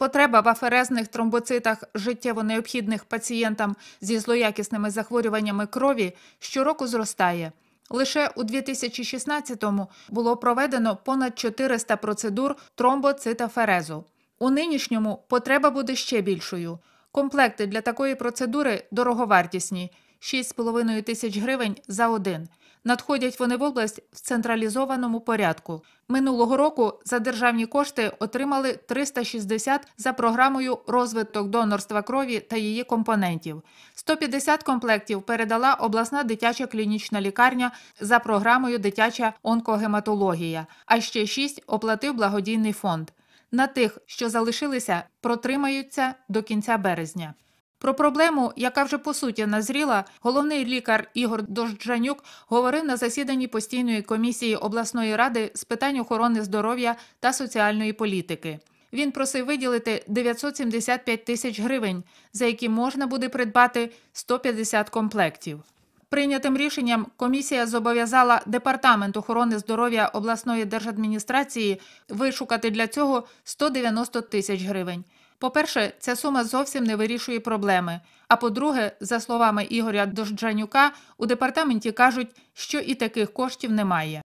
Потреба в аферезних тромбоцитах життєво необхідних пацієнтам зі злоякісними захворюваннями крові щороку зростає. Лише у 2016-му було проведено понад 400 процедур тромбоцитаферезу. У нинішньому потреба буде ще більшою. Комплекти для такої процедури дороговартісні 6,5 тисяч гривень за один. Надходять вони в область в централізованому порядку. Минулого року за державні кошти отримали 360 за програмою розвиток донорства крові та її компонентів. 150 комплектів передала обласна дитяча клінічна лікарня за програмою Дитяча онкогематологія, а ще 6 оплатив благодійний фонд. На тих, що залишилися, протримаються до кінця березня. Про проблему, яка вже по суті назріла, головний лікар Ігор Дожджанюк говорив на засіданні постійної комісії обласної ради з питань охорони здоров'я та соціальної політики. Він просив виділити 975 тисяч гривень, за які можна буде придбати 150 комплектів. Прийнятим рішенням комісія зобов'язала департамент охорони здоров'я обласної держадміністрації вишукати для цього 190 тисяч гривень. По-перше, ця сума зовсім не вирішує проблеми. А по-друге, за словами Ігоря Дожджанюка, у департаменті кажуть, що і таких коштів немає.